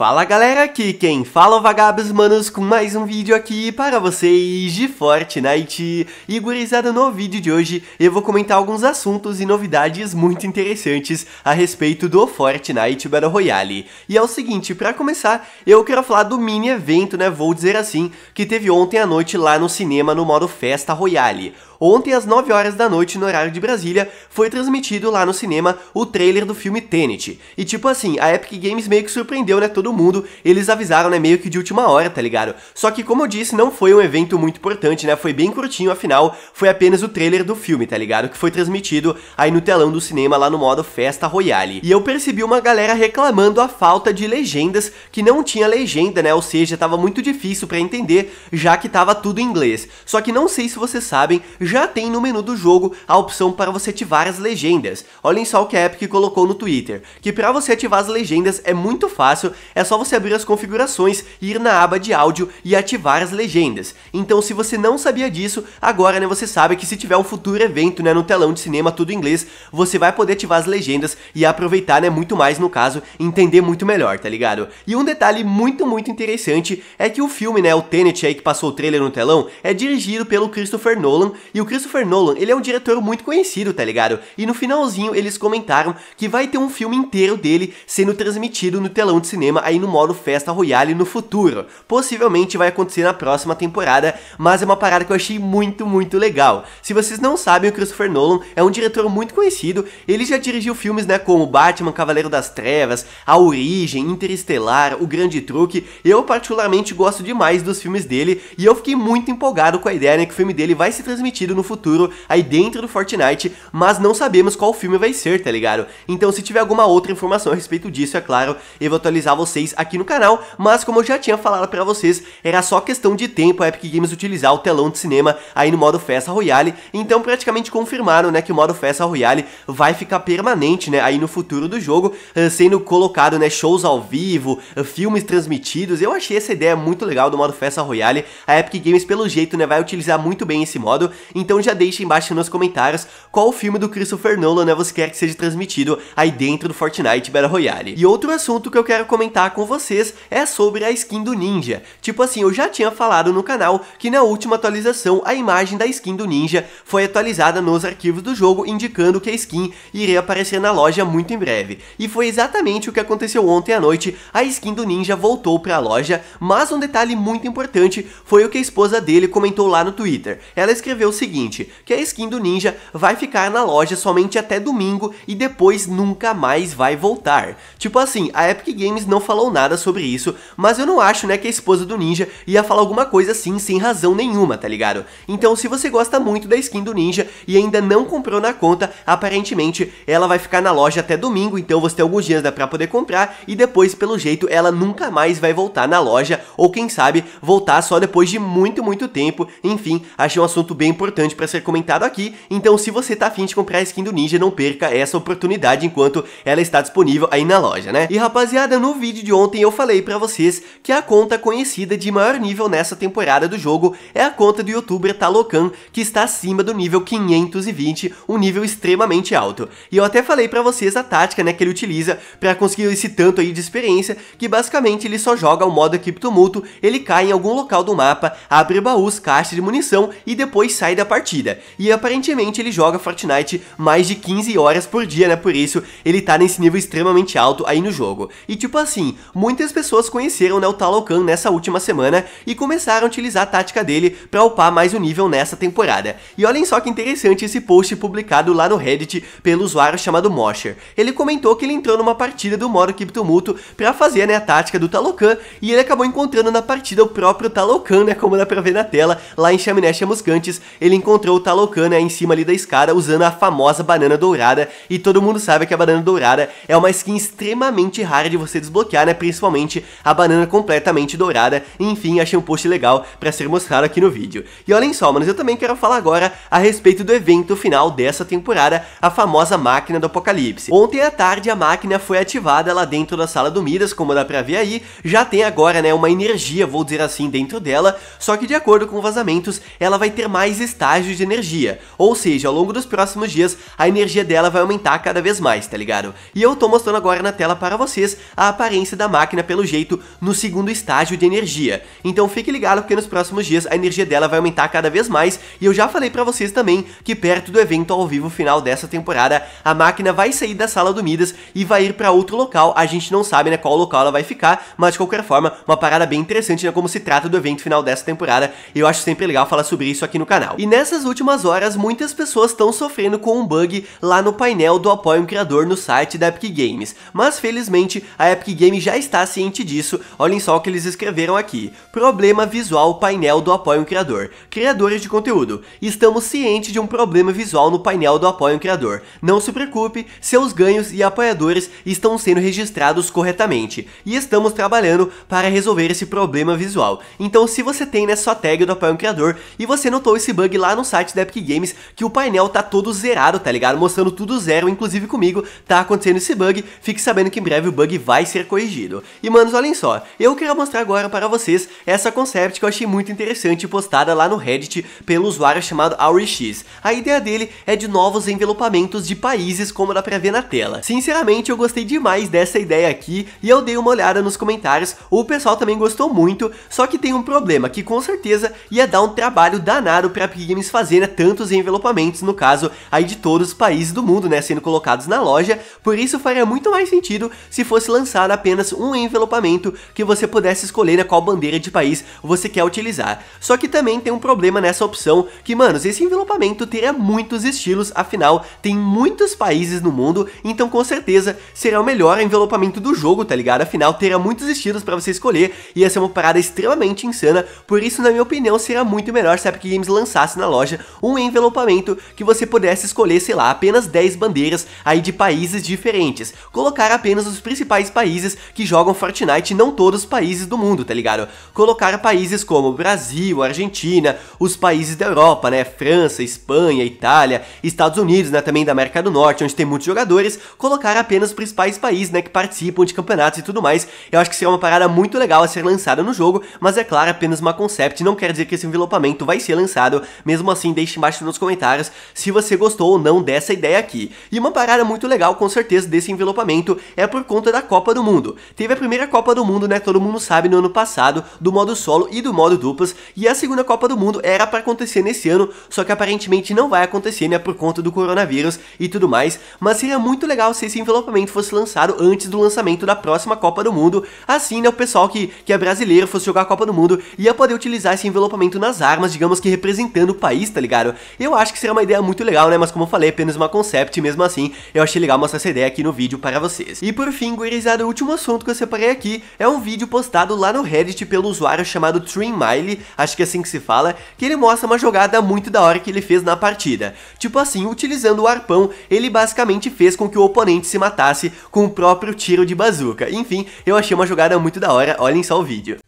Fala galera, aqui quem fala é o Vagabos Manos com mais um vídeo aqui para vocês de Fortnite. E gurizada, no vídeo de hoje eu vou comentar alguns assuntos e novidades muito interessantes a respeito do Fortnite Battle Royale. E é o seguinte, para começar, eu quero falar do mini evento, né, vou dizer assim, que teve ontem à noite lá no cinema no modo Festa Royale ontem às 9 horas da noite no horário de Brasília, foi transmitido lá no cinema o trailer do filme Tenet. E tipo assim, a Epic Games meio que surpreendeu, né, todo mundo. Eles avisaram, né, meio que de última hora, tá ligado? Só que como eu disse, não foi um evento muito importante, né? Foi bem curtinho, afinal, foi apenas o trailer do filme, tá ligado? Que foi transmitido aí no telão do cinema lá no modo Festa Royale. E eu percebi uma galera reclamando a falta de legendas, que não tinha legenda, né? Ou seja, tava muito difícil para entender, já que tava tudo em inglês. Só que não sei se vocês sabem, já tem no menu do jogo a opção para você ativar as legendas. Olhem só o que a Epic colocou no Twitter, que para você ativar as legendas é muito fácil, é só você abrir as configurações, ir na aba de áudio e ativar as legendas. Então se você não sabia disso, agora né, você sabe que se tiver um futuro evento né, no telão de cinema tudo em inglês, você vai poder ativar as legendas e aproveitar né, muito mais no caso, entender muito melhor, tá ligado? E um detalhe muito, muito interessante é que o filme, né, o Tenet aí que passou o trailer no telão, é dirigido pelo Christopher Nolan e e o Christopher Nolan, ele é um diretor muito conhecido, tá ligado? E no finalzinho eles comentaram que vai ter um filme inteiro dele sendo transmitido no telão de cinema aí no modo Festa Royale no futuro. Possivelmente vai acontecer na próxima temporada, mas é uma parada que eu achei muito, muito legal. Se vocês não sabem, o Christopher Nolan é um diretor muito conhecido, ele já dirigiu filmes, né, como Batman, Cavaleiro das Trevas, A Origem, Interestelar, O Grande Truque. Eu particularmente gosto demais dos filmes dele e eu fiquei muito empolgado com a ideia, né, que o filme dele vai ser transmitido no futuro, aí dentro do Fortnite, mas não sabemos qual filme vai ser, tá ligado? Então se tiver alguma outra informação a respeito disso, é claro, eu vou atualizar vocês aqui no canal, mas como eu já tinha falado pra vocês, era só questão de tempo a Epic Games utilizar o telão de cinema aí no modo Festa Royale, então praticamente confirmaram, né, que o modo Festa Royale vai ficar permanente, né, aí no futuro do jogo, eh, sendo colocado, né, shows ao vivo, eh, filmes transmitidos, eu achei essa ideia muito legal do modo Festa Royale, a Epic Games pelo jeito, né, vai utilizar muito bem esse modo, então já deixa embaixo nos comentários qual filme do Christopher Nolan né, você quer que seja transmitido aí dentro do Fortnite Battle Royale. E outro assunto que eu quero comentar com vocês é sobre a skin do Ninja. Tipo assim, eu já tinha falado no canal que na última atualização a imagem da skin do Ninja foi atualizada nos arquivos do jogo, indicando que a skin iria aparecer na loja muito em breve. E foi exatamente o que aconteceu ontem à noite, a skin do Ninja voltou para a loja, mas um detalhe muito importante foi o que a esposa dele comentou lá no Twitter. Ela escreveu seguinte, que a skin do Ninja vai ficar na loja somente até domingo e depois nunca mais vai voltar. Tipo assim, a Epic Games não falou nada sobre isso, mas eu não acho né que a esposa do Ninja ia falar alguma coisa assim sem razão nenhuma, tá ligado? Então se você gosta muito da skin do Ninja e ainda não comprou na conta, aparentemente ela vai ficar na loja até domingo, então você tem alguns dias né, pra poder comprar e depois pelo jeito ela nunca mais vai voltar na loja ou quem sabe voltar só depois de muito, muito tempo. Enfim, achei um assunto bem importante importante para ser comentado aqui, então se você tá afim de comprar a skin do Ninja, não perca essa oportunidade enquanto ela está disponível aí na loja, né? E rapaziada, no vídeo de ontem eu falei para vocês que a conta conhecida de maior nível nessa temporada do jogo é a conta do youtuber Talocan, que está acima do nível 520, um nível extremamente alto. E eu até falei para vocês a tática, né, que ele utiliza para conseguir esse tanto aí de experiência, que basicamente ele só joga o modo equipe tumulto, ele cai em algum local do mapa, abre baús, caixa de munição e depois sai da da partida. E aparentemente ele joga Fortnite mais de 15 horas por dia, né? Por isso ele tá nesse nível extremamente alto aí no jogo. E tipo assim, muitas pessoas conheceram né, o Talocan nessa última semana e começaram a utilizar a tática dele pra upar mais o um nível nessa temporada. E olhem só que interessante esse post publicado lá no Reddit pelo usuário chamado Mosher. Ele comentou que ele entrou numa partida do modo Criptomuto pra fazer né, a tática do Talocan e ele acabou encontrando na partida o próprio Talocan, né? Como dá pra ver na tela, lá em Chaminés Chamuscantes, ele ele encontrou o Talocan né, em cima ali da escada usando a famosa banana dourada, e todo mundo sabe que a banana dourada é uma skin extremamente rara de você desbloquear, né, principalmente a banana completamente dourada, enfim, achei um post legal para ser mostrado aqui no vídeo. E olhem só, manos, eu também quero falar agora a respeito do evento final dessa temporada, a famosa máquina do apocalipse. Ontem à tarde a máquina foi ativada lá dentro da sala do Midas, como dá pra ver aí, já tem agora, né, uma energia, vou dizer assim, dentro dela, só que de acordo com vazamentos, ela vai ter mais estágios de energia. Ou seja, ao longo dos próximos dias, a energia dela vai aumentar cada vez mais, tá ligado? E eu tô mostrando agora na tela para vocês a aparência da máquina, pelo jeito, no segundo estágio de energia. Então fique ligado porque nos próximos dias a energia dela vai aumentar cada vez mais, e eu já falei para vocês também que perto do evento ao vivo final dessa temporada, a máquina vai sair da sala do Midas e vai ir para outro local, a gente não sabe né, qual local ela vai ficar, mas de qualquer forma, uma parada bem interessante né, como se trata do evento final dessa temporada, eu acho sempre legal falar sobre isso aqui no canal. E nessas últimas horas muitas pessoas estão sofrendo com um bug lá no painel do Apoio um Criador no site da Epic Games, mas felizmente a Epic Games já está ciente disso, olhem só o que eles escreveram aqui, problema visual painel do Apoio um Criador, criadores de conteúdo, estamos cientes de um problema visual no painel do Apoio um Criador, não se preocupe, seus ganhos e apoiadores estão sendo registrados corretamente, e estamos trabalhando para resolver esse problema visual, então se você tem nessa tag do Apoio um Criador e você notou esse bug lá no site da Epic Games que o painel tá todo zerado, tá ligado? Mostrando tudo zero, inclusive comigo, tá acontecendo esse bug, fique sabendo que em breve o bug vai ser corrigido. E manos, olhem só, eu quero mostrar agora para vocês essa concept que eu achei muito interessante postada lá no Reddit pelo usuário chamado AuriX. A ideia dele é de novos envelopamentos de países como dá pra ver na tela. Sinceramente, eu gostei demais dessa ideia aqui e eu dei uma olhada nos comentários, o pessoal também gostou muito, só que tem um problema que com certeza ia dar um trabalho danado pra Epic conseguimos fazer tantos envelopamentos, no caso aí de todos os países do mundo, né, sendo colocados na loja, por isso faria muito mais sentido se fosse lançado apenas um envelopamento que você pudesse escolher né, qual bandeira de país você quer utilizar. Só que também tem um problema nessa opção, que mano, esse envelopamento teria muitos estilos, afinal tem muitos países no mundo, então com certeza será o melhor envelopamento do jogo, tá ligado? Afinal terá muitos estilos para você escolher, e ia ser uma parada extremamente insana, por isso na minha opinião será muito melhor se a Epic Games lançasse na loja um envelopamento que você pudesse escolher, sei lá, apenas 10 bandeiras aí de países diferentes. Colocar apenas os principais países que jogam Fortnite, não todos os países do mundo, tá ligado? Colocar países como Brasil, Argentina, os países da Europa, né? França, Espanha, Itália, Estados Unidos, né? Também da América do Norte, onde tem muitos jogadores. Colocar apenas os principais países, né? Que participam de campeonatos e tudo mais. Eu acho que seria uma parada muito legal a ser lançada no jogo, mas é claro, apenas uma concept. Não quer dizer que esse envelopamento vai ser lançado mesmo assim, deixe embaixo nos comentários se você gostou ou não dessa ideia aqui. E uma parada muito legal, com certeza, desse envelopamento é por conta da Copa do Mundo. Teve a primeira Copa do Mundo, né, todo mundo sabe, no ano passado, do modo solo e do modo duplas, e a segunda Copa do Mundo era para acontecer nesse ano, só que aparentemente não vai acontecer, né, por conta do coronavírus e tudo mais, mas seria muito legal se esse envelopamento fosse lançado antes do lançamento da próxima Copa do Mundo, assim, né, o pessoal que, que é brasileiro fosse jogar a Copa do Mundo ia poder utilizar esse envelopamento nas armas, digamos que representando do país, tá ligado? Eu acho que seria uma ideia muito legal, né? Mas como eu falei, é apenas uma concept mesmo assim eu achei legal mostrar essa ideia aqui no vídeo para vocês. E por fim, gurizada, o último assunto que eu separei aqui é um vídeo postado lá no Reddit pelo usuário chamado Trim Miley, acho que é assim que se fala, que ele mostra uma jogada muito da hora que ele fez na partida. Tipo assim, utilizando o arpão, ele basicamente fez com que o oponente se matasse com o próprio tiro de bazuca. Enfim, eu achei uma jogada muito da hora, olhem só o vídeo.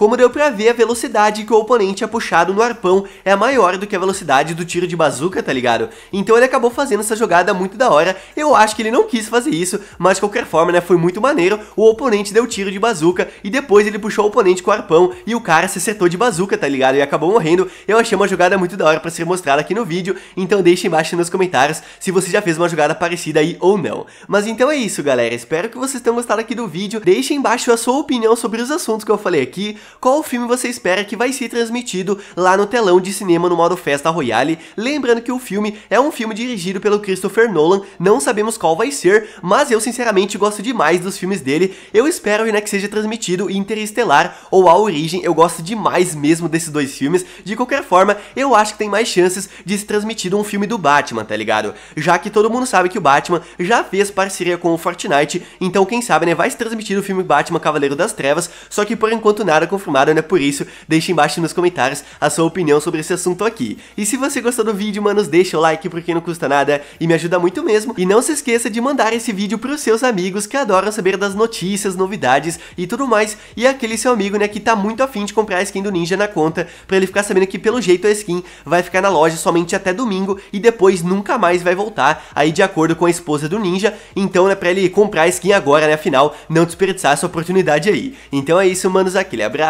Como deu pra ver, a velocidade que o oponente é puxado no arpão é maior do que a velocidade do tiro de bazuca, tá ligado? Então ele acabou fazendo essa jogada muito da hora, eu acho que ele não quis fazer isso, mas de qualquer forma, né, foi muito maneiro, o oponente deu tiro de bazuca e depois ele puxou o oponente com o arpão e o cara se acertou de bazuca, tá ligado? E acabou morrendo, eu achei uma jogada muito da hora pra ser mostrada aqui no vídeo, então deixa embaixo nos comentários se você já fez uma jogada parecida aí ou não. Mas então é isso, galera, espero que vocês tenham gostado aqui do vídeo, deixa embaixo a sua opinião sobre os assuntos que eu falei aqui, qual filme você espera que vai ser transmitido lá no telão de cinema no modo Festa Royale. Lembrando que o filme é um filme dirigido pelo Christopher Nolan, não sabemos qual vai ser, mas eu sinceramente gosto demais dos filmes dele. Eu espero né, que seja transmitido Interestelar ou A Origem, eu gosto demais mesmo desses dois filmes. De qualquer forma, eu acho que tem mais chances de ser transmitido um filme do Batman, tá ligado? Já que todo mundo sabe que o Batman já fez parceria com o Fortnite, então quem sabe né, vai se transmitir o filme Batman Cavaleiro das Trevas, só que por enquanto nada com confirmaram, né? Por isso, deixe embaixo nos comentários a sua opinião sobre esse assunto aqui. E se você gostou do vídeo, manos, deixa o like porque não custa nada e me ajuda muito mesmo. E não se esqueça de mandar esse vídeo pros seus amigos que adoram saber das notícias, novidades e tudo mais. E aquele seu amigo, né, que tá muito afim de comprar a skin do Ninja na conta pra ele ficar sabendo que pelo jeito a skin vai ficar na loja somente até domingo e depois nunca mais vai voltar, aí de acordo com a esposa do Ninja. Então, né, pra ele comprar a skin agora, né, afinal, não desperdiçar essa oportunidade aí. Então é isso, manos, aquele abraço